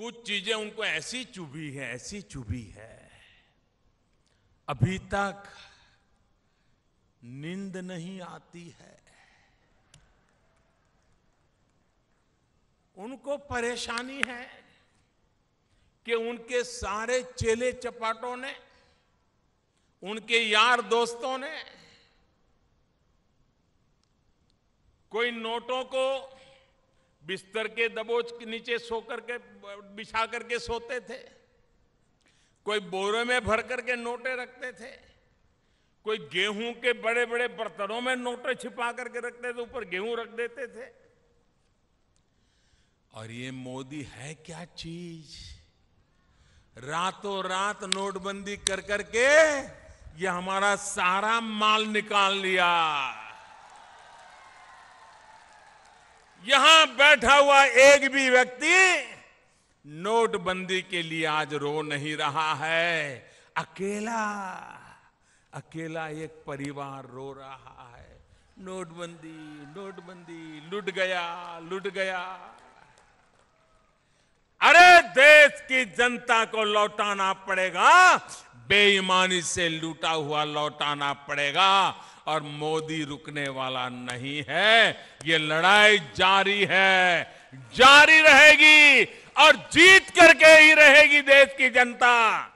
कुछ चीजें उनको ऐसी चुभी है ऐसी चुभी है अभी तक नींद नहीं आती है उनको परेशानी है कि उनके सारे चेले चपाटों ने उनके यार दोस्तों ने कोई नोटों को बिस्तर के दबोच के नीचे सो करके बिछा करके सोते थे कोई बोरे में भर करके नोटे रखते थे कोई गेहूं के बड़े बड़े बर्तनों में नोटे छिपा करके रखते थे ऊपर गेहूं रख देते थे और ये मोदी है क्या चीज रातों रात नोटबंदी कर करके ये हमारा सारा माल निकाल लिया यहां बैठा हुआ एक भी व्यक्ति नोटबंदी के लिए आज रो नहीं रहा है अकेला अकेला एक परिवार रो रहा है नोटबंदी नोटबंदी लुट गया लुट गया अरे देश की जनता को लौटाना पड़ेगा बेईमानी से लूटा हुआ लौटाना पड़ेगा और मोदी रुकने वाला नहीं है ये लड़ाई जारी है जारी रहेगी और जीत करके ही रहेगी देश की जनता